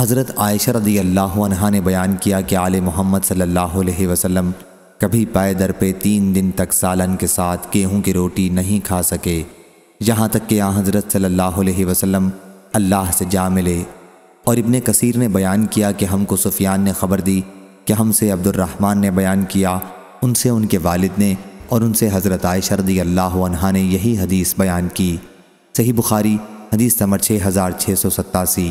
हज़रत आयशा रदी अल्लाह ने बयान किया कि आल मोहम्मद सल्लल्लाहु अलैहि वसल्लम कभी पाए दर पे तीन दिन तक सालन के साथ गेहूँ की रोटी नहीं खा सके यहाँ तक कि यहाँ हज़रत सल्लल्लाहु अलैहि वसल्लम अल्लाह से जा मिले और इबन कसीर ने बयान किया कि हमको सुफियान ने ख़बर दी कि हमसे अब्दुलरहमान ने बयान किया उनसे उनके वालिद ने और उनसे हज़रत आयशा रदी अल्लाह ने यही हदीस बयान की सही बुखारी हदीस नंबर छः हज़ार छः सौ सत्तासी